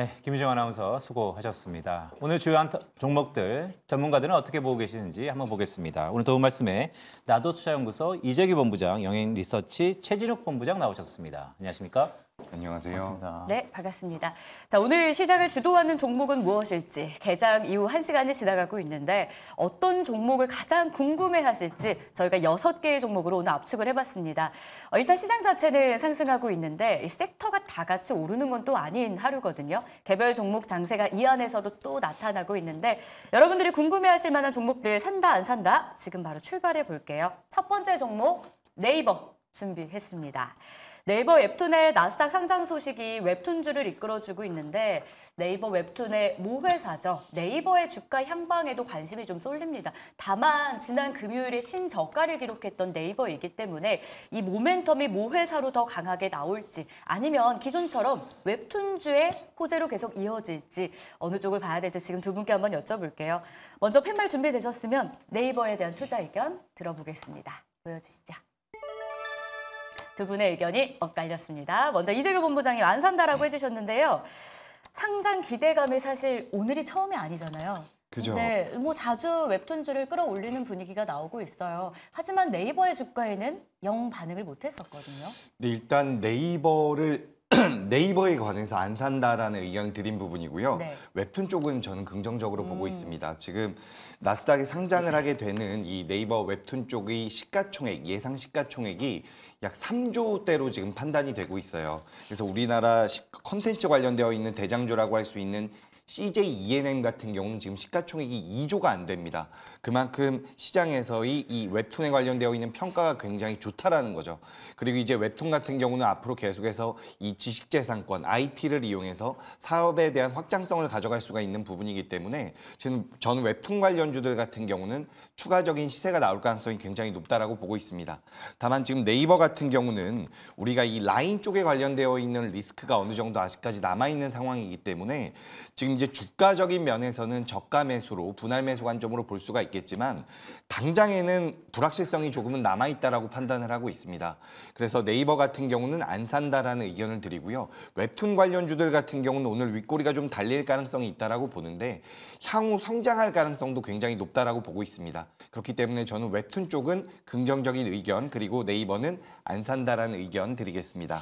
네, 김유정 아나운서 수고하셨습니다. 오늘 주요 한 종목들 전문가들은 어떻게 보고 계시는지 한번 보겠습니다. 오늘 도움 말씀에 나도 투자연구소 이재규 본부장, 영앤 리서치 최진욱 본부장 나오셨습니다. 안녕하십니까? 안녕하세요. 반갑습니다. 네, 반갑습니다. 자, 오늘 시장을 주도하는 종목은 무엇일지 개장 이후 한시간이 지나가고 있는데 어떤 종목을 가장 궁금해 하실지 저희가 여섯 개의 종목으로 오늘 압축을 해봤습니다. 어, 일단 시장 자체는 상승하고 있는데 이 섹터가 다 같이 오르는 건 또 아닌 하루거든요. 개별 종목 장세가 이 안에서도 또 나타나고 있는데 여러분들이 궁금해 하실 만한 종목들 산다 안 산다 지금 바로 출발해 볼게요. 첫 번째 종목 네이버 준비했습니다. 네이버 웹툰의 나스닥 상장 소식이 웹툰주를 이끌어주고 있는데 네이버 웹툰의 모 회사죠. 네이버의 주가 향방에도 관심이 좀 쏠립니다. 다만 지난 금요일에 신저가를 기록했던 네이버이기 때문에 이 모멘텀이 모 회사로 더 강하게 나올지 아니면 기존처럼 웹툰주의 호재로 계속 이어질지 어느 쪽을 봐야 될지 지금 두 분께 한번 여쭤볼게요. 먼저 팻말 준비되셨으면 네이버에 대한 투자 의견 들어보겠습니다. 보여주시죠. 두 분의 의견이 엇갈렸습니다. 먼저 이재규 본부장이 완산다라고 해주셨는데요. 상장 기대감이 사실 오늘이 처음이 아니잖아요. 그죠. 네, 뭐 자주 웹툰즈를 끌어올리는 분위기가 나오고 있어요. 하지만 네이버의 주가에는 영 반응을 못했었거든요. 네, 일단 네이버를 네이버의과정에서안 산다라는 의견을 드린 부분이고요. 네. 웹툰 쪽은 저는 긍정적으로 음. 보고 있습니다. 지금 나스닥에 상장을 하게 되는 이 네이버 웹툰 쪽의 시가총액, 예상 시가총액이 약 3조대로 지금 판단이 되고 있어요. 그래서 우리나라 컨텐츠 관련되어 있는 대장주라고 할 수 있는 CJ ENM 같은 경우는 지금 시가총액이 2조가 안 됩니다. 그만큼 시장에서의 이 웹툰에 관련되어 있는 평가가 굉장히 좋다라는 거죠. 그리고 이제 웹툰 같은 경우는 앞으로 계속해서 이 지식재산권, IP를 이용해서 사업에 대한 확장성을 가져갈 수가 있는 부분이기 때문에 지금 전 웹툰 관련주들 같은 경우는 추가적인 시세가 나올 가능성이 굉장히 높다라고 보고 있습니다. 다만 지금 네이버 같은 경우는 우리가 이 라인 쪽에 관련되어 있는 리스크가 어느 정도 아직까지 남아있는 상황이기 때문에 지금 이제 주가적인 면에서는 저가 매수로 분할 매수 관점으로 볼 수가 있겠지만 당장에는 불확실성이 조금은 남아 있다라고 판단을 하고 있습니다. 그래서 네이버 같은 경우는 안 산다라는 의견을 드리고요. 웹툰 관련주들 같은 경우는 오늘 윗꼬리가 좀 달릴 가능성이 있다라고 보는데 향후 성장할 가능성도 굉장히 높다라고 보고 있습니다. 그렇기 때문에 저는 웹툰 쪽은 긍정적인 의견 그리고 네이버는 안 산다라는 의견 드리겠습니다.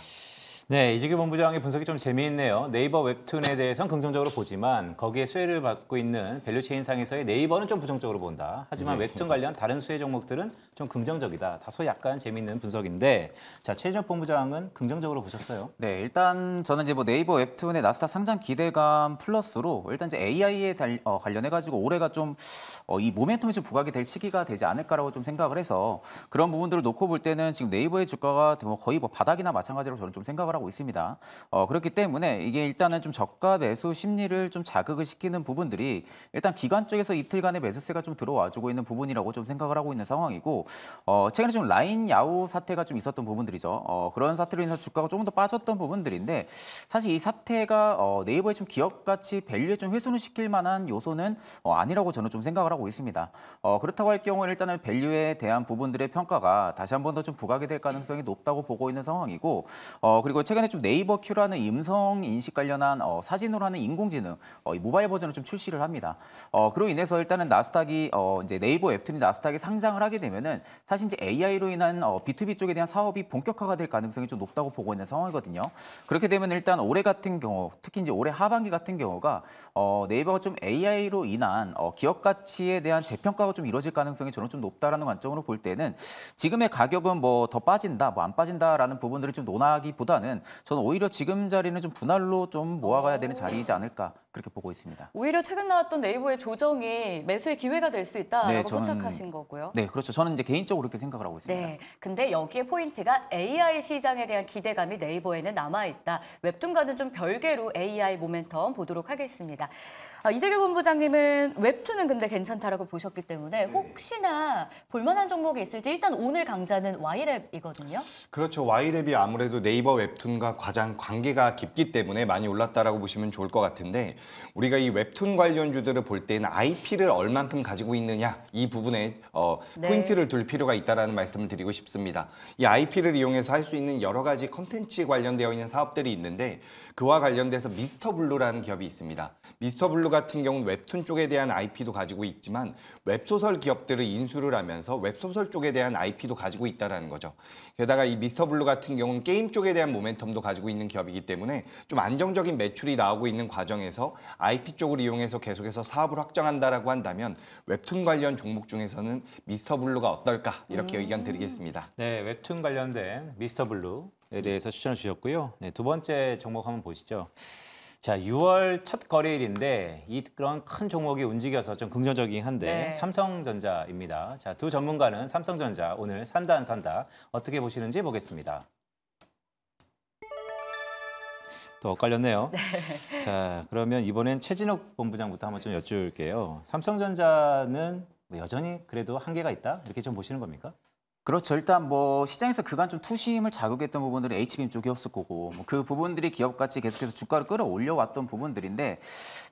네, 이재규 본부장의 분석이 좀 재미있네요. 네이버 웹툰에 대해서는 긍정적으로 보지만 거기에 수혜를 받고 있는 밸류체인 상에서의 네이버는 좀 부정적으로 본다. 하지만 네. 웹툰 관련 다른 수혜 종목들은 좀 긍정적이다. 다소 약간 재미있는 분석인데 자 최진혁 본부장은 긍정적으로 보셨어요? 네, 일단 저는 이제 뭐 네이버 웹툰의 나스닥 상장 기대감 플러스로 일단 이제 AI에 달, 어, 관련해 가지고 올해가 좀이 어, 모멘텀이 좀 부각이 될 시기가 되지 않을까라고 좀 생각을 해서 그런 부분들을 놓고 볼 때는 지금 네이버의 주가가 뭐 거의 뭐 바닥이나 마찬가지로 저는 좀 생각을 폭발하고 있습니다. 어, 그렇기 때문에 이게 일단은 좀 저가 매수 심리를 좀 자극을 시키는 부분들이 일단 기관 쪽에서 이틀간의 매수세가 좀 들어와주고 있는 부분이라고 좀 생각을 하고 있는 상황이고 어, 최근에 좀 라인 야후 사태가 좀 있었던 부분들이죠. 어, 그런 사태로 인해서 주가가 조금 더 빠졌던 부분들인데 사실 이 사태가 어, 네이버에 좀 기업가치 밸류에 좀 훼손을 시킬 만한 요소는 어, 아니라고 저는 좀 생각을 하고 있습니다. 어, 그렇다고 할 경우에 일단은 밸류에 대한 부분들의 평가가 다시 한 번 더 좀 부각이 될 가능성이 높다고 보고 있는 상황이고 어, 그리고 최근에 좀 네이버 큐라는 음성 인식 관련한 어, 사진으로 하는 인공지능 어, 이 모바일 버전을 좀 출시를 합니다. 어, 그로 인해서 일단은 나스닥이 어, 이제 네이버 웹툰이 나스닥에 상장을 하게 되면은 사실 이제 AI로 인한 어, B2B 쪽에 대한 사업이 본격화가 될 가능성이 좀 높다고 보고 있는 상황이거든요. 그렇게 되면 일단 올해 같은 경우 특히 이제 올해 하반기 같은 경우가 어, 네이버가 좀 AI로 인한 어, 기업 가치에 대한 재평가가 좀 이루어질 가능성이 저는 좀 높다라는 관점으로 볼 때는 지금의 가격은 뭐 더 빠진다, 뭐 안 빠진다라는 부분들을 좀 논하기보다는 있지만 저는 오히려 지금 자리는 좀 분할로 좀 모아가야 되는 자리이지 않을까 그렇게 보고 있습니다. 오히려 최근 나왔던 네이버의 조정이 매수의 기회가 될 수 있다라고 네, 저는, 착하신 거고요. 네, 그렇죠. 저는 이제 개인적으로 그렇게 생각을 하고 있습니다. 네, 근데 여기에 포인트가 AI 시장에 대한 기대감이 네이버에는 남아있다. 웹툰과는 좀 별개로 AI 모멘텀 보도록 하겠습니다. 아, 이재규 본부장님은 웹툰은 근데 괜찮다라고 보셨기 때문에 네. 혹시나 볼만한 종목이 있을지 일단 오늘 강좌는 Y랩이거든요. 그렇죠. Y랩이 아무래도 네이버 웹툰 웹툰과 가장 관계가 깊기 때문에 많이 올랐다라고 보시면 좋을 것 같은데 우리가 이 웹툰 관련주들을 볼 때는 IP를 얼만큼 가지고 있느냐 이 부분에 어, 네. 포인트를 둘 필요가 있다라는 말씀을 드리고 싶습니다. 이 IP를 이용해서 할 수 있는 여러 가지 컨텐츠 관련되어 있는 사업들이 있는데 그와 관련돼서 미스터 블루라는 기업이 있습니다. 미스터 블루 같은 경우는 웹툰 쪽에 대한 IP도 가지고 있지만 웹소설 기업들을 인수를 하면서 웹소설 쪽에 대한 IP도 가지고 있다라는 거죠. 게다가 이 미스터 블루 같은 경우는 게임 쪽에 대한 모멘트 모멘텀도 가지고 있는 기업이기 때문에 좀 안정적인 매출이 나오고 있는 과정에서 IP 쪽을 이용해서 계속해서 사업을 확장한다라고 한다면 웹툰 관련 종목 중에서는 미스터 블루가 어떨까 이렇게 음. 의견 드리겠습니다. 네, 웹툰 관련된 미스터 블루에 대해서 추천을 주셨고요. 네, 두 번째 종목 한번 보시죠. 자, 6월 첫 거래일인데 이 그런 큰 종목이 움직여서 좀 긍정적이긴 한데 네. 삼성전자입니다. 자, 두 전문가는 삼성전자 오늘 산다 안 산다 어떻게 보시는지 보겠습니다. 또 엇갈렸네요. 네. 자, 그러면 이번엔 최진욱 본부장부터 한번 좀 여쭐게요. 삼성전자는 뭐 여전히 그래도 한계가 있다? 이렇게 좀 보시는 겁니까? 그렇죠. 일단 뭐 시장에서 그간 좀 투심을 자극했던 부분들은 HBM 쪽이었을 거고 뭐그 부분들이 기업같이 계속해서 주가를 끌어올려왔던 부분들인데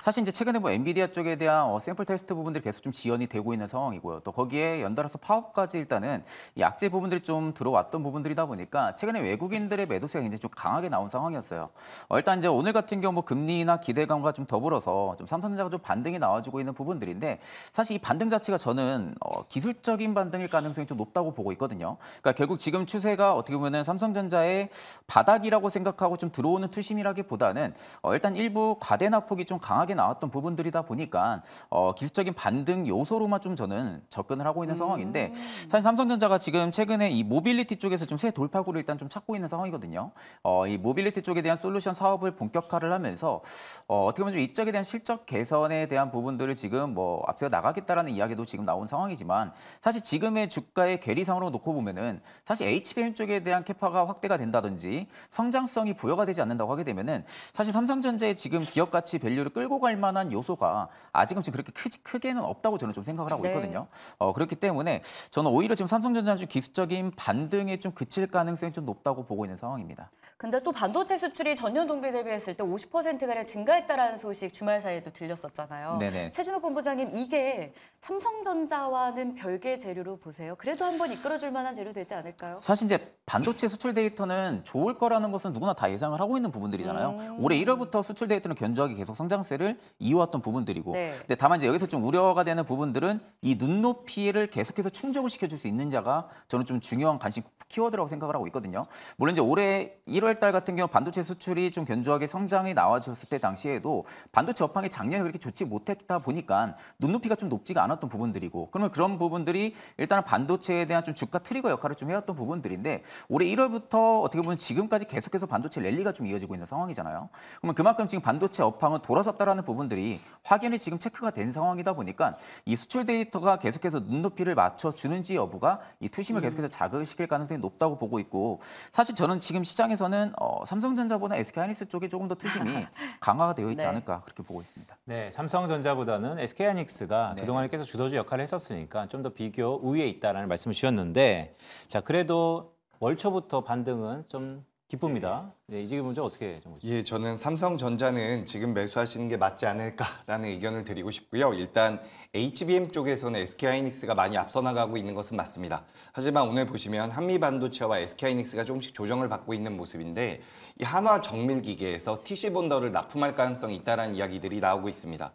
사실 이제 최근에 뭐 엔비디아 쪽에 대한 어, 샘플 테스트 부분들이 계속 좀 지연이 되고 있는 상황이고요. 또 거기에 연달아서 파업까지 일단은 약재 부분들이 좀 들어왔던 부분들이다 보니까 최근에 외국인들의 매도세가 굉장히 좀 강하게 나온 상황이었어요. 어, 일단 이제 오늘 같은 경우 뭐 금리나 기대감과 좀 더불어서 좀 삼성전자가 좀 반등이 나와주고 있는 부분들인데 사실 이 반등 자체가 저는 어, 기술적인 반등일 가능성이 좀 높다고 보고 있거든요. 있거든요. 그러니까 결국 지금 추세가 어떻게 보면 삼성전자의 바닥이라고 생각하고 좀 들어오는 투심이라기보다는 어, 일단 일부 과대납폭이 좀 강하게 나왔던 부분들이다 보니까 어, 기술적인 반등 요소로만 좀 저는 접근을 하고 있는 음. 상황인데 사실 삼성전자가 지금 최근에 이 모빌리티 쪽에서 좀 새 돌파구를 일단 좀 찾고 있는 상황이거든요. 어, 이 모빌리티 쪽에 대한 솔루션 사업을 본격화를 하면서 어, 어떻게 보면 좀 이쪽에 대한 실적 개선에 대한 부분들을 지금 뭐 앞서 나가겠다라는 이야기도 지금 나온 상황이지만 사실 지금의 주가의 괴리상으로 놓고 보면은 사실 HBM 쪽에 대한 캐파가 확대가 된다든지 성장성이 부여가 되지 않는다고 하게 되면은 사실 삼성전자의 지금 기업 가치 밸류를 끌고 갈 만한 요소가 아직은 지금 그렇게 크지, 크게는 없다고 저는 좀 생각을 하고 네. 있거든요. 네. 어, 그렇기 때문에 저는 오히려 지금 삼성전자좀 기술적인 반등에 좀 그칠 가능성이 좀 높다고 보고 있는 상황입니다. 근데 또 반도체 수출이 전년 동기 대비했을 때 50%가량 증가했다라는 소식 주말 사이에도 들렸었잖아요. 네네. 최진호 본부장님 이게 삼성전자와는 별개 재료로 보세요. 그래도 한번 이끌어 만들어줄 만한 재료 되지 않을까요? 사실 이제 반도체 수출 데이터는 좋을 거라는 것은 누구나 다 예상을 하고 있는 부분들이잖아요. 음. 올해 1월부터 수출 데이터는 견조하게 계속 성장세를 이어왔던 부분들이고 네. 근데 다만 이제 여기서 좀 우려가 되는 부분들은 이 눈높이를 계속해서 충족을 시켜줄 수 있는 지가 저는 좀 중요한 관심 키워드라고 생각을 하고 있거든요. 물론 이제 올해 1월 달 같은 경우 반도체 수출이 좀 견조하게 성장이 나와줬을 때 당시에도 반도체 업황이 작년에 그렇게 좋지 못했다 보니까 눈높이가 좀 높지가 않았던 부분들이고 그러면 그런 부분들이 일단은 반도체에 대한 좀 주가 트리거 역할을 좀 해왔던 부분들인데 올해 1월부터 어떻게 보면 지금까지 계속해서 반도체 랠리가 좀 이어지고 있는 상황이잖아요. 그러면 그만큼 지금 반도체 업황은 돌아섰다라는 부분들이 확연히 지금 체크가 된 상황이다 보니까 이 수출 데이터가 계속해서 눈높이를 맞춰주는지 여부가 이 투심을 음. 계속해서 자극시킬 가능성이 높다고 보고 있고 사실 저는 지금 시장에서는 어, 삼성전자보다 SK하이닉스 쪽에 조금 더 투심이 강화가 되어 있지 네. 않을까 그렇게 보고 있습니다. 네, 삼성전자보다는 SK하이닉스가 네. 그동안에 계속 주도주 역할을 했었으니까 좀 더 비교 우위에 있다라는 말씀을 주셨는데 있는데 자 그래도 월초부터 반등은 좀 기쁩니다. 네, 이 지금 먼저 어떻게 좀보죠 예, 저는 삼성전자는 지금 매수하시는 게 맞지 않을까라는 의견을 드리고 싶고요. 일단 HBM 쪽에서는 SK하이닉스가 많이 앞서 나가고 있는 것은 맞습니다. 하지만 오늘 보시면 한미반도체와 SK하이닉스가 조금씩 조정을 받고 있는 모습인데 이 한화 정밀기계에서 TC본더를 납품할 가능성이 있다는 이야기들이 나오고 있습니다.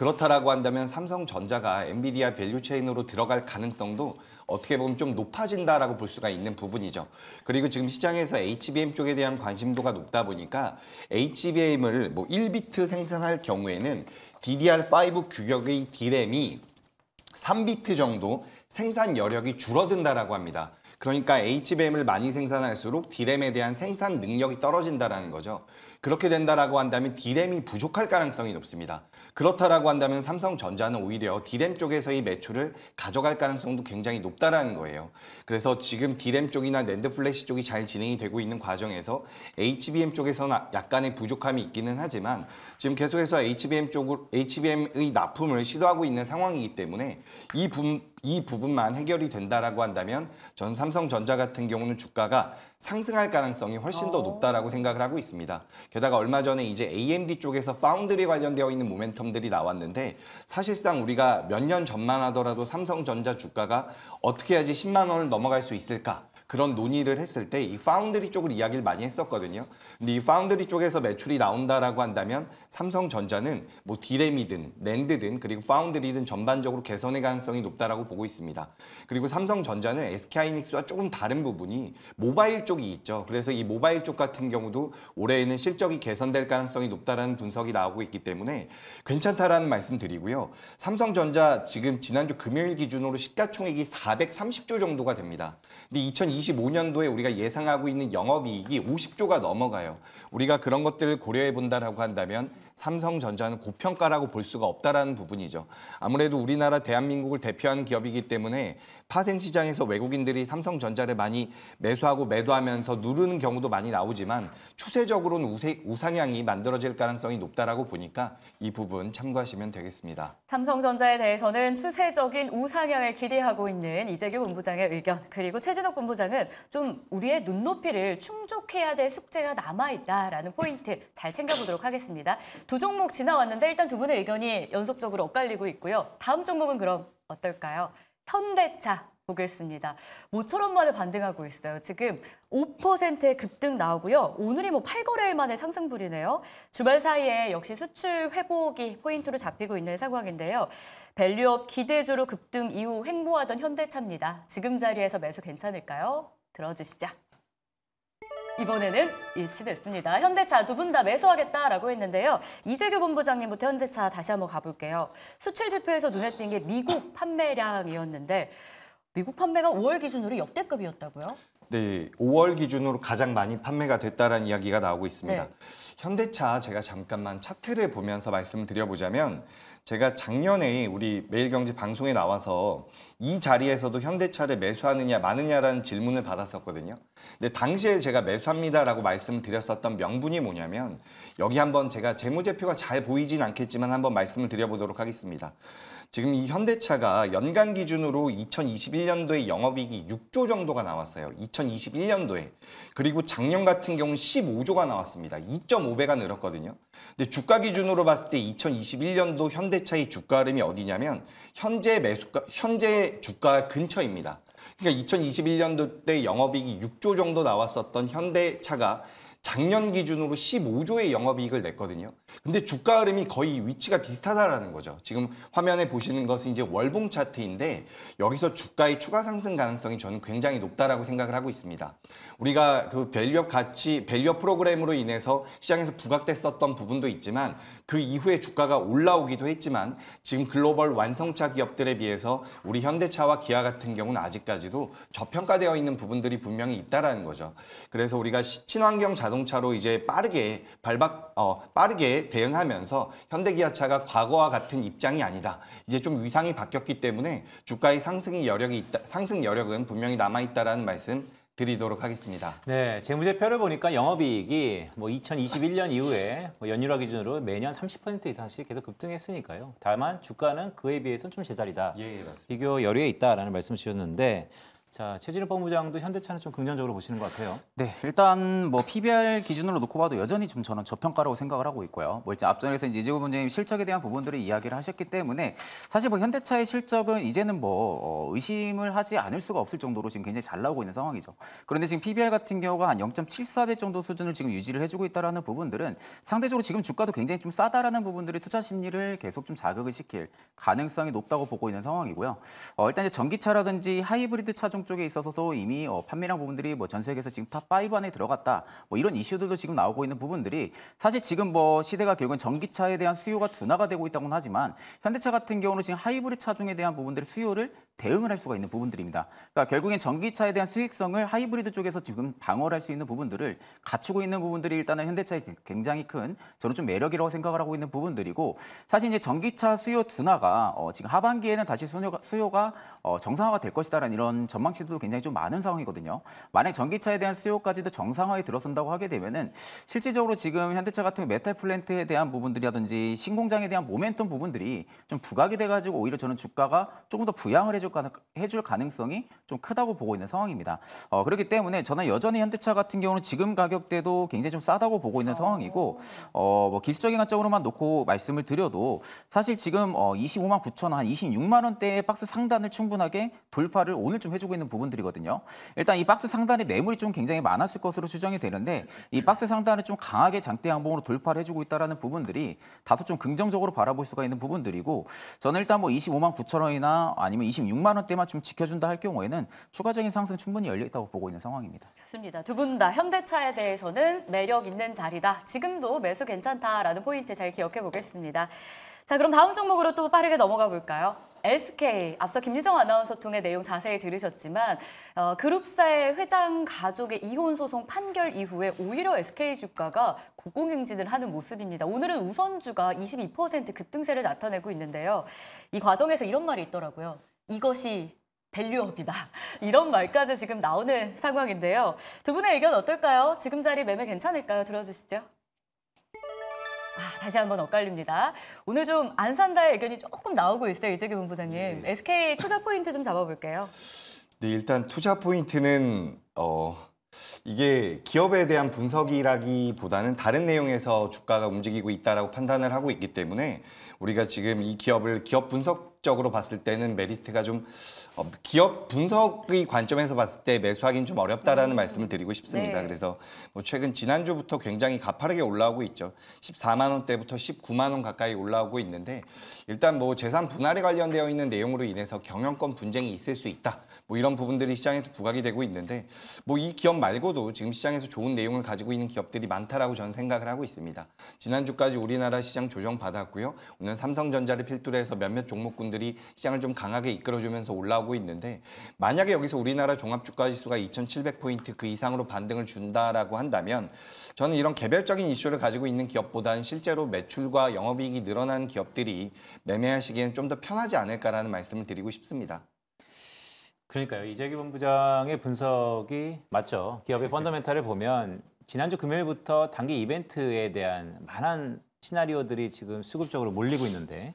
그렇다라고 한다면 삼성전자가 엔비디아 밸류체인으로 들어갈 가능성도 어떻게 보면 좀 높아진다라고 볼 수가 있는 부분이죠. 그리고 지금 시장에서 HBM 쪽에 대한 관심도가 높다 보니까 HBM을 뭐 1비트 생산할 경우에는 DDR5 규격의 디램이 3비트 정도 생산 여력이 줄어든다라고 합니다. 그러니까 HBM을 많이 생산할수록 디램에 대한 생산 능력이 떨어진다라는 거죠. 그렇게 된다라고 한다면 디램이 부족할 가능성이 높습니다. 그렇다라고 한다면 삼성전자는 오히려 디램 쪽에서의 매출을 가져갈 가능성도 굉장히 높다라는 거예요. 그래서 지금 디램 쪽이나 랜드 플래시 쪽이 잘 진행이 되고 있는 과정에서 HBM 쪽에서는 약간의 부족함이 있기는 하지만 지금 계속해서 HBM 쪽으로 HBM의 납품을 시도하고 있는 상황이기 때문에 이, 부, 이 부분만 해결이 된다라고 한다면 전 삼성전자 같은 경우는 주가가 상승할 가능성이 훨씬 더 어. 높다라고 생각을 하고 있습니다. 게다가 얼마 전에 이제 AMD 쪽에서 파운드리 관련되어 있는 모멘텀들이 나왔는데 사실상 우리가 몇 년 전만 하더라도 삼성전자 주가가 어떻게 해야지 10만 원을 넘어갈 수 있을까? 그런 논의를 했을 때 이 파운드리 쪽을 이야기를 많이 했었거든요. 근데 이 파운드리 쪽에서 매출이 나온다라고 한다면 삼성전자는 뭐 디램이든 랜드든 그리고 파운드리든 전반적으로 개선의 가능성이 높다라고 보고 있습니다. 그리고 삼성전자는 SK하이닉스와 조금 다른 부분이 모바일 쪽이 있죠. 그래서 이 모바일 쪽 같은 경우도 올해에는 실적이 개선될 가능성이 높다라는 분석이 나오고 있기 때문에 괜찮다라는 말씀 드리고요. 삼성전자 지금 지난주 금요일 기준으로 시가총액이 430조 정도가 됩니다. 근데 2020 2025년도에 우리가 예상하고 있는 영업이익이 50조가 넘어가요. 우리가 그런 것들을 고려해 본다라고 한다면 삼성전자는 고평가라고 볼 수가 없다라는 부분이죠. 아무래도 우리나라 대한민국을 대표하는 기업이기 때문에 파생 시장에서 외국인들이 삼성전자를 많이 매수하고 매도하면서 누르는 경우도 많이 나오지만 추세적으로는 우세, 우상향이 만들어질 가능성이 높다라고 보니까 이 부분 참고하시면 되겠습니다. 삼성전자에 대해서는 추세적인 우상향을 기대하고 있는 이재규 본부장의 의견 그리고 최진욱 본부장은 좀 우리의 눈높이를 충족해야 될 숙제가 남아있다라는 포인트 잘 챙겨보도록 하겠습니다. 두 종목 지나왔는데 일단 두 분의 의견이 연속적으로 엇갈리고 있고요. 다음 종목은 그럼 어떨까요? 현대차 보겠습니다. 모처럼 만에 반등하고 있어요. 지금 5%의 급등 나오고요. 오늘이 뭐 8거래일 만에 상승불이네요. 주말 사이에 역시 수출 회복이 포인트로 잡히고 있는 상황인데요. 밸류업 기대주로 급등 이후 횡보하던 현대차입니다. 지금 자리에서 매수 괜찮을까요? 들어주시죠. 이번에는 일치됐습니다. 현대차 두 분 다 매수하겠다라고 했는데요. 이재규 본부장님부터 현대차 다시 한번 가볼게요. 수출 지표에서 눈에 띈 게 미국 판매량이었는데 미국 판매가 5월 기준으로 역대급이었다고요? 네, 5월 기준으로 가장 많이 판매가 됐다라는 이야기가 나오고 있습니다. 네. 현대차 제가 잠깐만 차트를 보면서 말씀을 드려보자면 제가 작년에 우리 매일경제 방송에 나와서 이 자리에서도 현대차를 매수하느냐 마느냐라는 질문을 받았었거든요. 근데 당시에 제가 매수합니다라고 말씀을 드렸었던 명분이 뭐냐면 여기 한번 제가 재무제표가 잘 보이진 않겠지만 한번 말씀을 드려보도록 하겠습니다. 지금 이 현대차가 연간 기준으로 2021년도에 영업이익이 6조 정도가 나왔어요. 2021년도에. 그리고 작년 같은 경우 는 15조가 나왔습니다. 2.5배가 늘었거든요. 근데 주가 기준으로 봤을 때 2021년도 현대차의 주가 흐름이 어디냐면 현재 매수가 현재 주가 근처입니다. 그러니까 2021년도 때 영업이익이 6조 정도 나왔었던 현대차가 작년 기준으로 15조의 영업이익을 냈거든요. 근데 주가 흐름이 거의 위치가 비슷하다라는 거죠. 지금 화면에 보시는 것은 이제 월봉 차트인데 여기서 주가의 추가 상승 가능성이 저는 굉장히 높다라고 생각을 하고 있습니다. 우리가 그 밸류업 가치, 밸류업 프로그램으로 인해서 시장에서 부각됐었던 부분도 있지만 그 이후에 주가가 올라오기도 했지만 지금 글로벌 완성차 기업들에 비해서 우리 현대차와 기아 같은 경우는 아직까지도 저평가되어 있는 부분들이 분명히 있다라는 거죠. 그래서 우리가 친환경 자동차로 이제 빠르게 발박 어 빠르게 대응하면서 현대기아차가 과거와 같은 입장이 아니다. 이제 좀 위상이 바뀌었기 때문에 주가의 상승이 여력이 있다, 상승 여력은 분명히 남아 있다라는 말씀 드리도록 하겠습니다. 네, 재무제표를 보니까 영업이익이 뭐 2021년 이후에 뭐 연율화 기준으로 매년 30% 이상씩 계속 급등했으니까요. 다만 주가는 그에 비해서는 좀 제자리다. 예, 맞습니다. 비교 열의에 있다라는 말씀 주셨는데 자, 최진우 법무장도 현대차는 좀 긍정적으로 보시는 것 같아요. 네, 일단 뭐 PBR 기준으로 놓고 봐도 여전히 좀 저는 저평가라고 생각을 하고 있고요. 뭐 이제 앞전에서 이제 이재구 본장님 실적에 대한 부분들을 이야기를 하셨기 때문에 사실 뭐 현대차의 실적은 이제는 뭐 어, 의심을 하지 않을 수가 없을 정도로 지금 굉장히 잘 나오고 있는 상황이죠. 그런데 지금 PBR 같은 경우가 한 0.74배 정도 수준을 지금 유지를 해주고 있다는 부분들은 상대적으로 지금 주가도 굉장히 좀 싸다라는 부분들이 투자 심리를 계속 좀 자극을 시킬 가능성이 높다고 보고 있는 상황이고요. 어, 일단 이제 전기차라든지 하이브리드 차종 플랫폼 쪽에 있어서도 이미 어, 판매량 부분들이 뭐 전 세계에서 지금 탑5 안에 들어갔다. 뭐 이런 이슈들도 지금 나오고 있는 부분들이 사실 지금 뭐 시대가 결국은 전기차에 대한 수요가 둔화가 되고 있다고는 하지만 현대차 같은 경우는 지금 하이브리드 차종에 대한 부분들의 수요를 대응을 할 수가 있는 부분들입니다. 그러니까 결국엔 전기차에 대한 수익성을 하이브리드 쪽에서 지금 방어할 수 있는 부분들을 갖추고 있는 부분들이 일단은 현대차의 그 굉장히 큰 저는 좀 매력이라고 생각을 하고 있는 부분들이고 사실 이제 전기차 수요 둔화가 어, 지금 하반기에는 다시 수요가, 수요가 어, 정상화가 될 것이다라는 이런 전망 전망치도 굉장히 좀 많은 상황이거든요. 만약 전기차에 대한 수요까지도 정상화에 들어선다고 하게 되면은 실질적으로 지금 현대차 같은 메탈 플랜트에 대한 부분들이라든지 신공장에 대한 모멘텀 부분들이 좀 부각이 돼가지고 오히려 저는 주가가 조금 더 부양을 해줄, 가, 해줄 가능성이 좀 크다고 보고 있는 상황입니다. 어, 그렇기 때문에 저는 여전히 현대차 같은 경우는 지금 가격대도 굉장히 좀 싸다고 보고 있는 상황이고 어, 뭐 기술적인 관점으로만 놓고 말씀을 드려도 사실 지금 어, 25만 9천 원, 한 26만 원대의 박스 상단을 충분하게 돌파를 오늘 좀 해주고 있는 있는 부분들이거든요. 일단 이 박스 상단에 매물이 좀 굉장히 많았을 것으로 추정이 되는데 이 박스 상단을 좀 강하게 장대 양봉으로 돌파를 해주고 있다는 부분들이 다소 좀 긍정적으로 바라볼 수가 있는 부분들이고 저는 일단 뭐 25만 9천 원이나 아니면 26만 원대만 좀 지켜준다 할 경우에는 추가적인 상승 충분히 열려있다고 보고 있는 상황입니다. 좋습니다. 두 분 다 현대차에 대해서는 매력 있는 자리다. 지금도 매수 괜찮다라는 포인트 잘 기억해 보겠습니다. 자 그럼 다음 종목으로 또 빠르게 넘어가 볼까요? SK 앞서 김유정 아나운서 통해 내용 자세히 들으셨지만 어, 그룹사의 회장 가족의 이혼 소송 판결 이후에 오히려 SK 주가가 고공행진을 하는 모습입니다. 오늘은 우선주가 22% 급등세를 나타내고 있는데요. 이 과정에서 이런 말이 있더라고요. 이것이 밸류업이다. 이런 말까지 지금 나오는 상황인데요. 두 분의 의견 어떨까요? 지금 자리 매매 괜찮을까요? 들어주시죠. 아, 다시 한번 엇갈립니다. 오늘 좀안 산다의 의견이 조금 나오고 있어요. 이재규 본부장님. 네. SK 투자 포인트 좀 잡아볼게요. 네, 일단 투자 포인트는 어, 이게 기업에 대한 분석이라기보다는 다른 내용에서 주가가 움직이고 있다라고 판단을 하고 있기 때문에 우리가 지금 이 기업을 기업 분석적으로 봤을 때는 메리트가 좀 어, 기업 분석의 관점에서 봤을 때 매수하기는 좀 어렵다라는 음. 말씀을 드리고 싶습니다. 네. 그래서 뭐 최근 지난주부터 굉장히 가파르게 올라오고 있죠. 14만 원대부터 19만 원 가까이 올라오고 있는데 일단 뭐 재산 분할에 관련되어 있는 내용으로 인해서 경영권 분쟁이 있을 수 있다. 뭐 이런 부분들이 시장에서 부각이 되고 있는데 뭐 이 기업 말고도 지금 시장에서 좋은 내용을 가지고 있는 기업들이 많다라고 저는 생각을 하고 있습니다. 지난주까지 우리나라 시장 조정받았고요. 오늘 삼성전자를 필두로 해서 몇몇 종목군들이 시장을 좀 강하게 이끌어주면서 올라오고 있는데 만약에 여기서 우리나라 종합주가지수가 2,700포인트 그 이상으로 반등을 준다라고 한다면 저는 이런 개별적인 이슈를 가지고 있는 기업보다는 실제로 매출과 영업이익이 늘어난 기업들이 매매하시기에는좀 더 편하지 않을까라는 말씀을 드리고 싶습니다. 그러니까요. 이재기 본부장의 분석이 맞죠. 기업의 펀더멘탈을 보면 지난주 금요일부터 단기 이벤트에 대한 많은 시나리오들이 지금 수급적으로 몰리고 있는데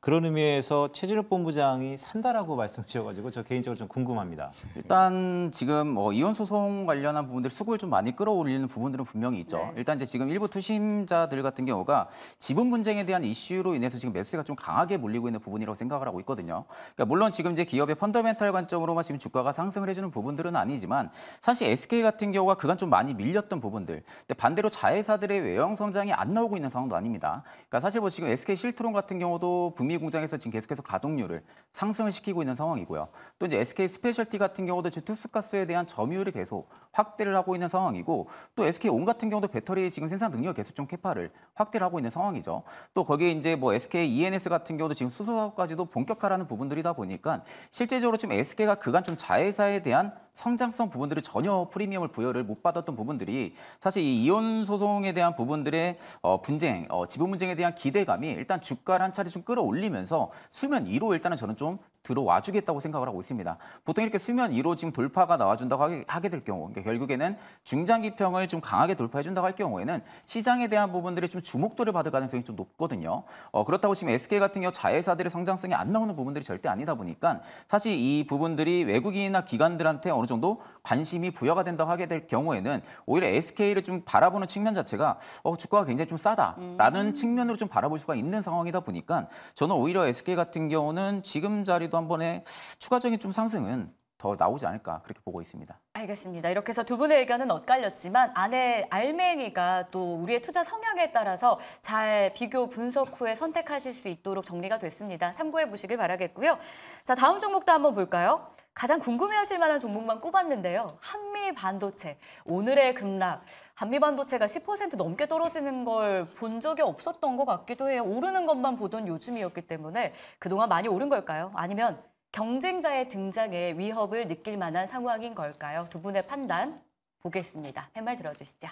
그런 의미에서 최진욱 본부장이 산다라고 말씀 주셔가지고 저 개인적으로 좀 궁금합니다. 일단 지금 뭐 이혼 소송 관련한 부분들 수고를 좀 많이 끌어올리는 부분들은 분명히 있죠. 네. 일단 이제 지금 일부 투심자들 같은 경우가 지분 분쟁에 대한 이슈로 인해서 지금 매수세가 좀 강하게 몰리고 있는 부분이라고 생각을 하고 있거든요. 그러니까 물론 지금 이제 기업의 펀더멘탈 관점으로만 지금 주가가 상승을 해주는 부분들은 아니지만 사실 SK 같은 경우가 그간 좀 많이 밀렸던 부분들. 근데 반대로 자회사들의 외형 성장이 안 나오고 있는 상황도 아닙니다. 그러니까 사실 뭐 지금 SK 실트론 같은 경우도 분 구미 공장에서 지금 계속해서 가동률을 상승을 시키고 있는 상황이고요. 또 이제 SK 스페셜티 같은 경우도 지금 투스가스에 대한 점유율이 계속 확대를 하고 있는 상황이고 또 SK 온 같은 경우도 배터리 지금 생산 능력을 계속 좀 캐파를 확대를 하고 있는 상황이죠. 또 거기에 이제 뭐 SK ENS 같은 경우도 지금 수소 사업까지도 본격화라는 부분들이다 보니까 실제적으로 지금 SK가 그간 좀 자회사에 대한 성장성 부분들이 전혀 프리미엄을 부여를 못 받았던 부분들이 사실 이 이혼 소송에 대한 부분들의 어, 분쟁, 어, 지분 분쟁에 대한 기대감이 일단 주가를 한 차례 좀 끌어올려 올리면서 수면 2로 일단은 저는 좀 들어와 주겠다고 생각을 하고 있습니다. 보통 이렇게 수면 2로 지금 돌파가 나와준다고 하게, 하게 될 경우 그러니까 결국에는 중장기평을 좀 강하게 돌파해준다고 할 경우에는 시장에 대한 부분들이 좀 주목도를 받을 가능성이 좀 높거든요. 어, 그렇다고 지금 SK 같은 경우 자회사들의 성장성이 안 나오는 부분들이 절대 아니다 보니까 사실 이 부분들이 외국인이나 기관들한테 어느 정도 관심이 부여가 된다고 하게 될 경우에는 오히려 SK를 좀 바라보는 측면 자체가 어, 주가가 굉장히 좀 싸다라는 음. 측면으로 좀 바라볼 수가 있는 상황이다 보니까 저는 저는 오히려 SK 같은 경우는 지금 자리도 한 번에 추가적인 좀 상승은 더 나오지 않을까 그렇게 보고 있습니다. 알겠습니다. 이렇게 해서 두 분의 의견은 엇갈렸지만 아내 알맹이가 또 우리의 투자 성향에 따라서 잘 비교 분석 후에 선택하실 수 있도록 정리가 됐습니다. 참고해 보시길 바라겠고요. 자 다음 종목도 한번 볼까요? 가장 궁금해하실 만한 종목만 꼽았는데요. 한미 반도체 오늘의 급락. 한미 반도체가 10% 넘게 떨어지는 걸 본 적이 없었던 것 같기도 해요. 오르는 것만 보던 요즘이었기 때문에 그동안 많이 오른 걸까요? 아니면 경쟁자의 등장에 위협을 느낄 만한 상황인 걸까요? 두 분의 판단 보겠습니다. 팻말 들어주시죠.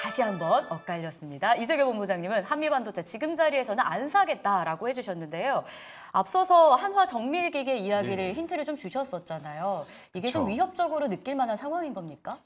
다시 한번 엇갈렸습니다. 이재경 본부장님은 한미반도체 지금 자리에서는 안 사겠다라고 해주셨는데요. 앞서서 한화 정밀기계 이야기를 네. 힌트를 좀 주셨었잖아요. 이게 그쵸. 좀 위협적으로 느낄 만한 상황인 겁니까?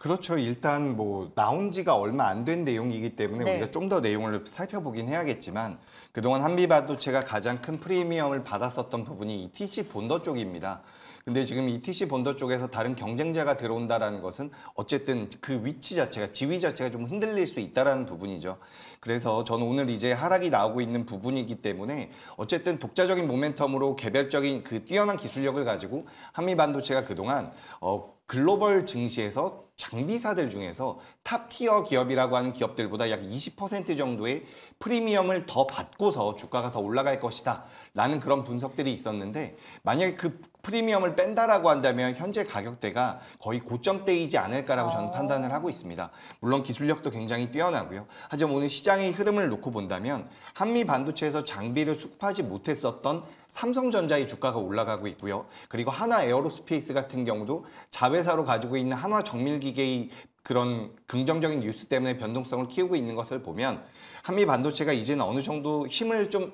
그렇죠. 일단 뭐 나온 지가 얼마 안 된 내용이기 때문에 네. 우리가 좀 더 내용을 살펴보긴 해야겠지만 그동안 한미반도체가 가장 큰 프리미엄을 받았었던 부분이 ETC 본더 쪽입니다. 근데 지금 ETC 본더 쪽에서 다른 경쟁자가 들어온다라는 것은 어쨌든 그 위치 자체가 지위 자체가 좀 흔들릴 수 있다라는 부분이죠. 그래서 저는 오늘 이제 하락이 나오고 있는 부분이기 때문에 어쨌든 독자적인 모멘텀으로 개별적인 그 뛰어난 기술력을 가지고 한미 반도체가 그동안 어 글로벌 증시에서 장비사들 중에서 탑티어 기업이라고 하는 기업들보다 약 20% 정도의 프리미엄을 더 받고서 주가가 더 올라갈 것이다 라는 그런 분석들이 있었는데 만약에 그 프리미엄을 뺀다라고 한다면 현재 가격대가 거의 고점대이지 않을까라고 저는 아. 판단을 하고 있습니다. 물론 기술력도 굉장히 뛰어나고요. 하지만 오늘 시장의 흐름을 놓고 본다면 한미 반도체에서 장비를 수급하지 못했었던 삼성전자의 주가가 올라가고 있고요. 그리고 하나 에어로스페이스 같은 경우도 자회사로 가지고 있는 한화 정밀기계의 그런 긍정적인 뉴스 때문에 변동성을 키우고 있는 것을 보면 한미 반도체가 이제는 어느 정도 힘을 좀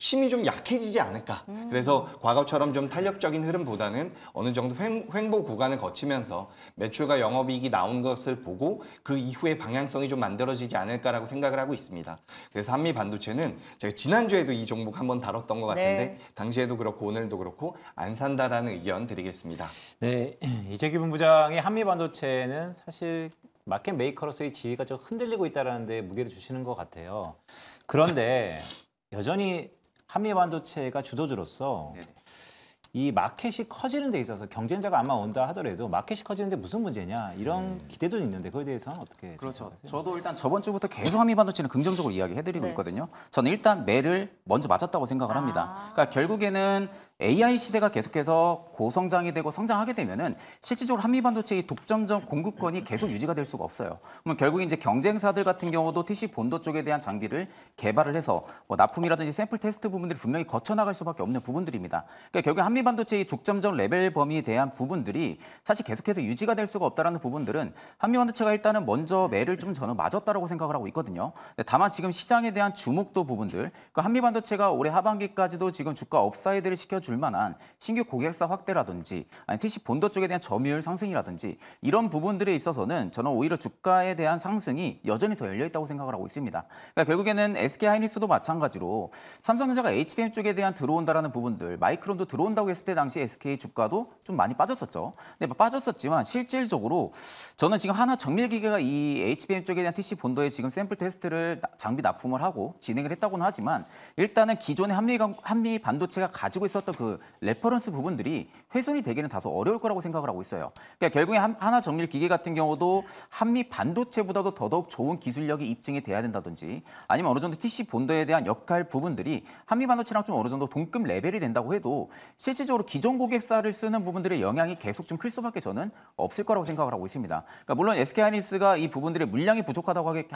힘이 좀 약해지지 않을까. 음. 그래서 과거처럼 좀 탄력적인 흐름보다는 어느 정도 횡, 보 구간을 거치면서 매출과 영업이익이 나온 것을 보고 그 이후에 방향성이 좀 만들어지지 않을까라고 생각을 하고 있습니다. 그래서 한미 반도체는 제가 지난주에도 이 종목 한번 다뤘던 것 네. 같은데 네. 당시에도 그렇고 오늘도 그렇고 안 산다라는 의견 드리겠습니다. 네, 이재기 본부장의 한미 반도체는 사실 마켓 메이커로서의 지위가 좀 흔들리고 있다는 데 무게를 주시는 것 같아요. 그런데 여전히 한미 반도체가 주도주로서 네. 이 마켓이 커지는 데 있어서 경쟁자가 아마 온다 하더라도 마켓이 커지는데 무슨 문제냐 이런 음. 기대도 있는데 그거에 대해서는 어떻게 그렇죠. 생각하세요? 저도 일단 저번 주부터 계속 한미반도체는 긍정적으로 이야기해드리고 네. 있거든요. 저는 일단 매를 먼저 맞았다고 생각을 합니다. 아. 그러니까 결국에는 AI 시대가 계속해서 고성장이 되고 성장하게 되면은 실질적으로 한미반도체의 독점적 공급권이 계속 유지가 될 수가 없어요. 그러면 결국 이제 경쟁사들 같은 경우도 TC 본도 쪽에 대한 장비를 개발을 해서 뭐 납품이라든지 샘플 테스트 부분들이 분명히 거쳐 나갈 수밖에 없는 부분들입니다. 그러니까 결국 한미 한미반도체의 족점적 레벨 범위에 대한 부분들이 사실 계속해서 유지가 될 수가 없다라는 부분들은 한미반도체가 일단은 먼저 매를 좀 저는 맞았다라고 생각을 하고 있거든요. 다만 지금 시장에 대한 주목도 부분들, 그 한미반도체가 올해 하반기까지도 지금 주가 업사이드를 시켜줄 만한 신규 고객사 확대라든지, 아니 TC 본도 쪽에 대한 점유율 상승이라든지 이런 부분들에 있어서는 저는 오히려 주가에 대한 상승이 여전히 더 열려 있다고 생각을 하고 있습니다. 그러니까 결국에는 SK 하이닉스도 마찬가지로 삼성전자가 HBM 쪽에 대한 들어온다라는 부분들, 마이크론도 들어온다고. 공개했을 때 당시 SK 주가도 좀 많이 빠졌었죠. 근데 뭐 빠졌었지만 실질적으로 저는 지금 하나 정밀기계가 이 HBM 쪽에 대한 TC 본더에 지금 샘플 테스트를 장비 납품을 하고 진행을 했다고는 하지만 일단은 기존의 한미, 한미 반도체가 가지고 있었던 그 레퍼런스 부분들이 훼손이 되기는 다소 어려울 거라고 생각을 하고 있어요. 그러니까 결국에 하나 정밀기계 같은 경우도 한미 반도체보다도 더더욱 좋은 기술력이 입증이 돼야 된다든지 아니면 어느 정도 TC 본더에 대한 역할 부분들이 한미 반도체랑 좀 어느 정도 동급 레벨이 된다고 해도 실제 실질적으로 기존 고객사를 쓰는 부분들의 영향이 계속 좀 클 수밖에 저는 없을 거라고 생각을 하고 있습니다. 그러니까 물론 SK 하이닉스가 이 부분들의 물량이 부족하다고 하게,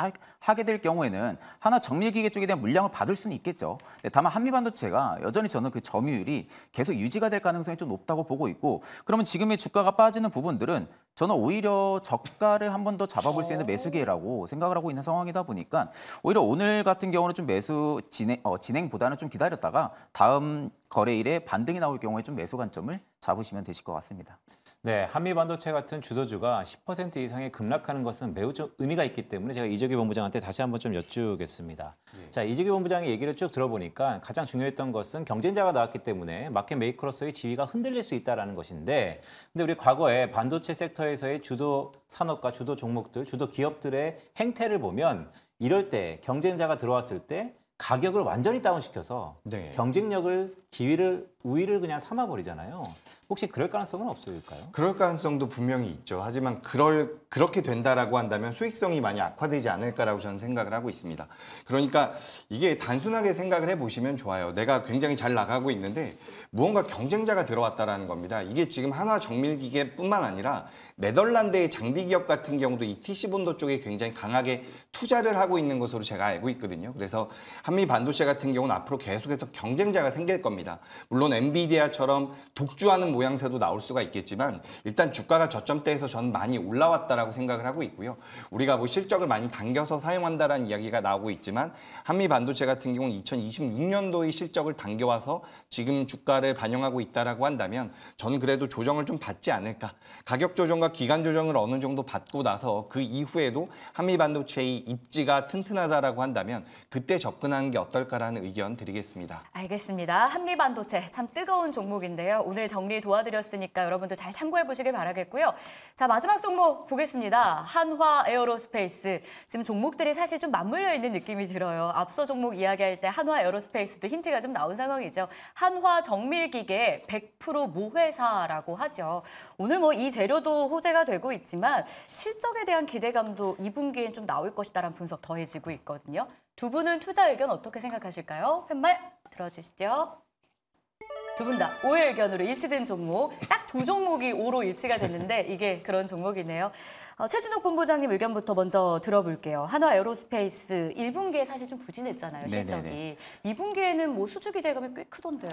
하게 될 경우에는 하나 정밀기계 쪽에 대한 물량을 받을 수는 있겠죠. 다만 한미반도체가 여전히 저는 그 점유율이 계속 유지가 될 가능성이 좀 높다고 보고 있고 그러면 지금의 주가가 빠지는 부분들은 저는 오히려 저가를 한 번 더 잡아볼 수 있는 매수기라고 생각을 하고 있는 상황이다 보니까 오히려 오늘 같은 경우는 좀 매수 진행, 어, 진행보다는 좀 기다렸다가 다음 거래일에 반등이 나올 경우에 좀 매수 관점을 잡으시면 되실 것 같습니다. 네, 한미 반도체 같은 주도주가 10% 이상의 급락하는 것은 매우 좀 의미가 있기 때문에 제가 이재규 본부장한테 다시 한번 좀 여쭈겠습니다. 네. 자, 이재규 본부장의 얘기를 쭉 들어보니까 가장 중요했던 것은 경쟁자가 나왔기 때문에 마켓 메이커로서의 지위가 흔들릴 수있다는 것인데, 근데 우리 과거에 반도체 섹터에서의 주도 산업과 주도 종목들, 주도 기업들의 행태를 보면 이럴 때 경쟁자가 들어왔을 때 가격을 완전히 다운시켜서 네. 경쟁력을 지위를 우위를 그냥 삼아버리잖아요. 혹시 그럴 가능성은 없을까요? 그럴 가능성도 분명히 있죠. 하지만 그럴 그렇게 된다라고 한다면 수익성이 많이 악화되지 않을까라고 저는 생각을 하고 있습니다. 그러니까 이게 단순하게 생각을 해보시면 좋아요. 내가 굉장히 잘 나가고 있는데 무언가 경쟁자가 들어왔다라는 겁니다. 이게 지금 한화 정밀기계뿐만 아니라 네덜란드의 장비기업 같은 경우도 이 TC본도 쪽에 굉장히 강하게 투자를 하고 있는 것으로 제가 알고 있거든요. 그래서 한미 반도체 같은 경우는 앞으로 계속해서 경쟁자가 생길 겁니다. 물론 엔비디아처럼 독주하는 모양새도 나올 수가 있겠지만 일단 주가가 저점대에서 저는 많이 올라왔다라고 생각을 하고 있고요. 우리가 뭐 실적을 많이 당겨서 사용한다라는 이야기가 나오고 있지만 한미 반도체 같은 경우는 2026년도의 실적을 당겨와서 지금 주가를 반영하고 있다라고 한다면 저는 그래도 조정을 좀 받지 않을까. 가격 조정과 기간 조정을 어느 정도 받고 나서 그 이후에도 한미 반도체의 입지가 튼튼하다라고 한다면 그때 접근하는 게 어떨까라는 의견 드리겠습니다. 알겠습니다. 한미 반도체 참 뜨거운 종목인데요. 오늘 정리 도와드렸으니까 여러분도 잘 참고해 보시길 바라겠고요. 자, 마지막 종목 보겠습니다. 한화 에어로스페이스. 지금 종목들이 사실 좀 맞물려 있는 느낌이 들어요. 앞서 종목 이야기할 때 한화 에어로스페이스도 힌트가 좀 나온 상황이죠. 한화 정밀기계 100% 모회사라고 하죠. 오늘 뭐 이 재료도 호재가 되고 있지만 실적에 대한 기대감도 2분기엔 좀 나올 것이다라는 분석 더해지고 있거든요. 두 분은 투자 의견 어떻게 생각하실까요? 팻말 들어주시죠. 두분다 오해 의견으로 일치된 종목 딱 두 종목이 오로 일치가 됐는데 이게 그런 종목이네요. 어, 최진욱 본부장님 의견부터 먼저 들어볼게요. 한화 에어로스페이스 1분기에 사실 좀 부진했잖아요, 실적이. 네네네. 2분기에는 뭐 수주 기대감이 꽤 크던데요.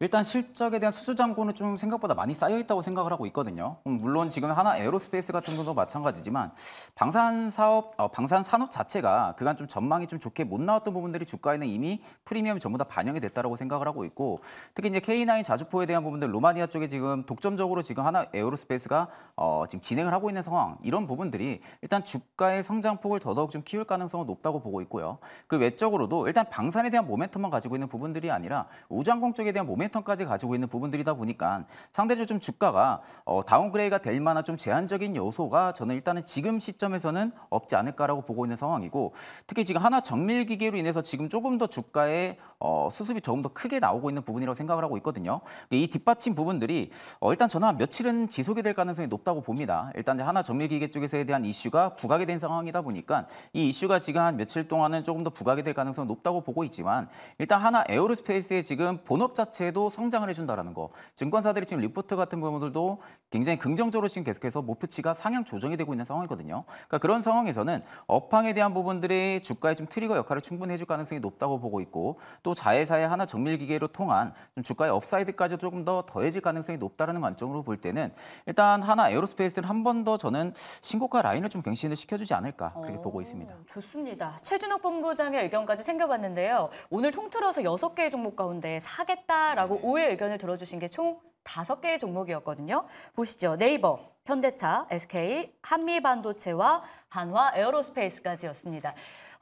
일단 실적에 대한 수주잔고는 좀 생각보다 많이 쌓여있다고 생각을 하고 있거든요. 음, 물론 지금 하나 에어로스페이스 같은 것도 마찬가지지만 방산 사업, 어, 방산 산업 자체가 그간 좀 전망이 좀 좋게 못 나왔던 부분들이 주가에는 이미 프리미엄이 전부 다 반영이 됐다고 생각을 하고 있고 특히 이제 K9 자주포에 대한 부분들 로마니아 쪽에 지금 독점적으로 지금 하나 에어로스페이스가 어, 지금 진행을 하고 있는 상황 이런 부분들이 일단 주가의 성장폭을 더더욱 좀 키울 가능성은 높다고 보고 있고요. 그 외적으로도 일단 방산에 대한 모멘텀만 가지고 있는 부분들이 아니라 우장공 쪽에 대한 모멘 500턴까지 가지고 있는 부분들이다 보니까 상대적으로 좀 주가가 어, 다운그레이가 될 만한 좀 제한적인 요소가 저는 일단은 지금 시점에서는 없지 않을까라고 보고 있는 상황이고 특히 지금 하나 정밀 기계로 인해서 지금 조금 더 주가의 어, 수습이 조금 더 크게 나오고 있는 부분이라고 생각을 하고 있거든요. 이 뒷받침 부분들이 어, 일단 저는 한 며칠은 지속이 될 가능성이 높다고 봅니다. 일단 하나 정밀 기계 쪽에서에 대한 이슈가 부각이 된 상황이다 보니까 이 이슈가 지금 한 며칠 동안은 조금 더 부각이 될 가능성이 높다고 보고 있지만 일단 하나 에어로스페이스의 지금 본업 자체에 그래도 성장을 해준다라는 거. 증권사들이 지금 리포트 같은 부분들도 굉장히 긍정적으로 지금 계속해서 목표치가 상향 조정이 되고 있는 상황이거든요. 그러니까 그런 상황에서는 업황에 대한 부분들이 주가에 좀 트리거 역할을 충분히 해줄 가능성이 높다고 보고 있고 또 자회사의 하나 정밀 기계로 통한 주가의 업사이드까지 조금 더 더해질 가능성이 높다는 관점으로 볼 때는 일단 하나 에어로스페이스를한 번 더 저는 신고가 라인을 좀 갱신을 시켜주지 않을까 그렇게 오, 보고 있습니다. 좋습니다. 최준욱 본부장의 의견까지 생겨봤는데요. 오늘 통틀어서 6 개의 종목 가운데 사겠다라고 라고 오해 의견을 들어주신 게 총 다섯 개의 종목이었거든요. 보시죠. 네이버, 현대차, SK, 한미반도체와 한화 에어로스페이스까지였습니다.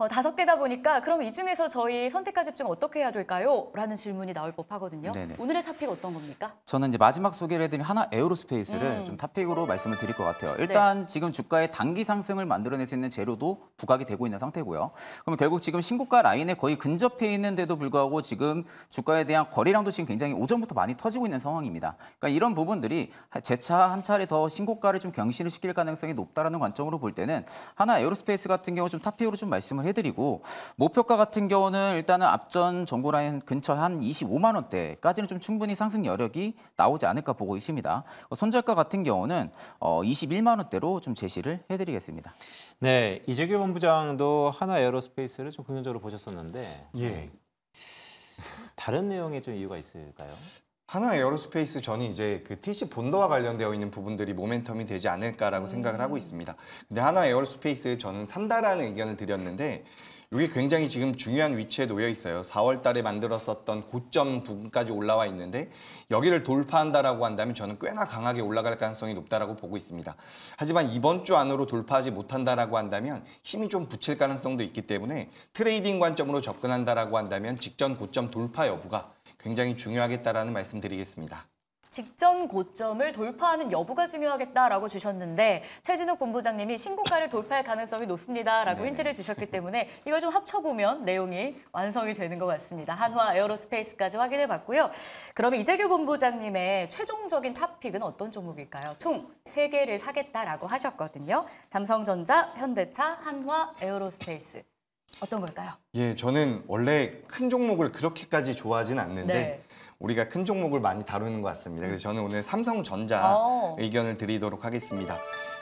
어, 다섯 개다 보니까 그럼 이 중에서 저희 선택과 집중 어떻게 해야 될까요? 라는 질문이 나올 법하거든요. 네네. 오늘의 탑픽 어떤 겁니까? 저는 이제 마지막 소개를 해드린 하나 에어로스페이스를 음. 좀 탑픽으로 말씀을 드릴 것 같아요. 일단 네. 지금 주가의 단기 상승을 만들어낼 수 있는 재료도 부각이 되고 있는 상태고요. 그럼 결국 지금 신고가 라인에 거의 근접해 있는데도 불구하고 지금 주가에 대한 거래량도 지금 굉장히 오전부터 많이 터지고 있는 상황입니다. 그러니까 이런 부분들이 재차 한 차례 더 신고가를 좀 경신을 시킬 가능성이 높다라는 관점으로 볼 때는 하나 에어로스페이스 같은 경우 좀 탑픽으로 좀 말씀을 해 해드리고 목표가 같은 경우는 일단은 앞전 정보라인 근처 한 25만 원대까지는 좀 충분히 상승 여력이 나오지 않을까 보고 있습니다. 어, 손절가 같은 경우는 어, 21만 원대로 좀 제시를 해드리겠습니다. 네, 이재규 본부장도 하나 에어로스페이스를 좀 긍정적으로 보셨었는데 예. 음, 다른 내용에 좀 이유가 있을까요? 하나 에어로스페이스 전이 이제 그 TC 본더와 관련되어 있는 부분들이 모멘텀이 되지 않을까라고 음. 생각을 하고 있습니다. 근데 하나 에어로스페이스 저는 산다라는 의견을 드렸는데 이게 굉장히 지금 중요한 위치에 놓여 있어요. 4월 달에 만들었었던 고점 부분까지 올라와 있는데 여기를 돌파한다라고 한다면 저는 꽤나 강하게 올라갈 가능성이 높다라고 보고 있습니다. 하지만 이번 주 안으로 돌파하지 못한다라고 한다면 힘이 좀 붙일 가능성도 있기 때문에 트레이딩 관점으로 접근한다라고 한다면 직전 고점 돌파 여부가 굉장히 중요하겠다라는 말씀드리겠습니다. 직전 고점을 돌파하는 여부가 중요하겠다라고 주셨는데 최진욱 본부장님이 신고가를 돌파할 가능성이 높습니다라고 네 힌트를 주셨기 때문에 이걸 좀 합쳐보면 내용이 완성이 되는 것 같습니다. 한화 에어로스페이스까지 확인해봤고요. 그러 이재규 본부장님의 최종적인 탑픽은 어떤 종목일까요? 총 세개를 사겠다라고 하셨거든요. 삼성전자, 현대차, 한화, 에어로스페이스. 어떤 걸까요? 예, 저는 원래 큰 종목을 그렇게까지 좋아하진 않는데 네. 우리가 큰 종목을 많이 다루는 것 같습니다. 그래서 저는 오늘 삼성전자 어. 의견을 드리도록 하겠습니다.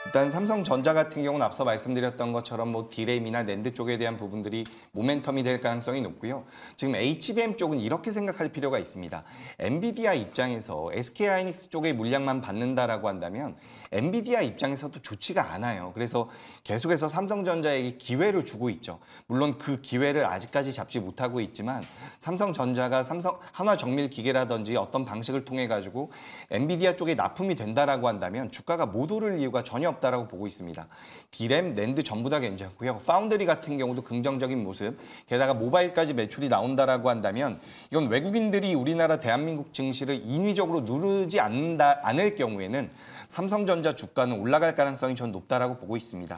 일단 삼성전자 같은 경우는 앞서 말씀드렸던 것처럼 뭐 디램이나 낸드 쪽에 대한 부분들이 모멘텀이 될 가능성이 높고요. 지금 HBM 쪽은 이렇게 생각할 필요가 있습니다. 엔비디아 입장에서 SK 하이닉스 쪽의 물량만 받는다라고 한다면 엔비디아 입장에서도 좋지가 않아요. 그래서 계속해서 삼성전자에게 기회를 주고 있죠. 물론 그 기회를 아직까지 잡지 못하고 있지만 삼성전자가 삼성 한화정밀기계 전개라든지 어떤 방식을 통해 가지고 엔비디아 쪽에 납품이 된다라고 한다면 주가가 못 오를 이유가 전혀 없다라고 보고 있습니다. 디램, 랜드 전부 다 괜찮고요. 파운드리 같은 경우도 긍정적인 모습. 게다가 모바일까지 매출이 나온다라고 한다면 이건 외국인들이 우리나라 대한민국 증시를 인위적으로 누르지 않는다 않을 경우에는 삼성전자 주가는 올라갈 가능성이 전 높다라고 보고 있습니다.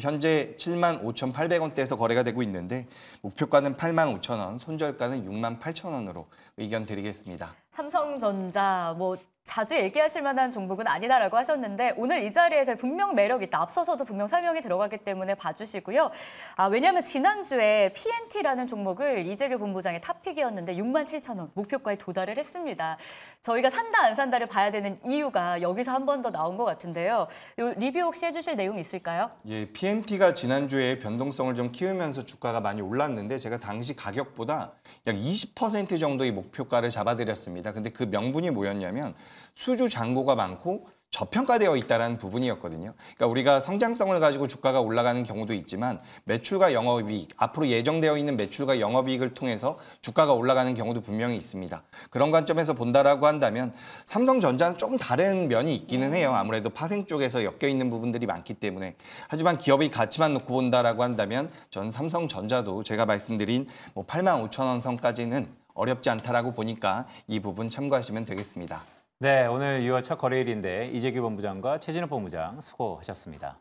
현재 7만 5,800원대에서 거래가 되고 있는데 목표가는 8만 5천 원, 손절가는 6만 8천 원으로 의견 드리겠습니다. 삼성전자 뭐 자주 얘기하실 만한 종목은 아니다라고 하셨는데 오늘 이 자리에서 분명 매력 있다. 앞서서도 분명 설명이 들어가기 때문에 봐주시고요. 아, 왜냐하면 지난주에 PNT라는 종목을 이재규 본부장의 탑픽이었는데 6만 7천 원 목표가에 도달을 했습니다. 저희가 산다 안 산다를 봐야 되는 이유가 여기서 한 번 더 나온 것 같은데요. 리뷰 혹시 해주실 내용 있을까요? 예, PNT가 지난주에 변동성을 좀 키우면서 주가가 많이 올랐는데 제가 당시 가격보다 약 20% 정도의 목표가를 잡아드렸습니다. 근데 그 명분이 뭐였냐면 수주 잔고가 많고 저평가되어 있다는 부분이었거든요. 그러니까 우리가 성장성을 가지고 주가가 올라가는 경우도 있지만 매출과 영업이익, 앞으로 예정되어 있는 매출과 영업이익을 통해서 주가가 올라가는 경우도 분명히 있습니다. 그런 관점에서 본다라고 한다면 삼성전자는 조금 다른 면이 있기는 해요. 아무래도 파생 쪽에서 엮여 있는 부분들이 많기 때문에. 하지만 기업의 가치만 놓고 본다라고 한다면 전 삼성전자도 제가 말씀드린 뭐 8만 5천 원 선까지는 어렵지 않다라고 보니까 이 부분 참고하시면 되겠습니다. 네, 오늘 6월 첫 거래일인데 이재규 본부장과 최진호 본부장 수고하셨습니다.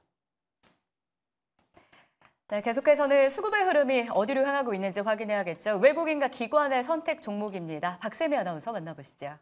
네, 계속해서는 수급의 흐름이 어디로 향하고 있는지 확인해야겠죠. 외국인과 기관의 선택 종목입니다. 박세미 아나운서 만나보시죠.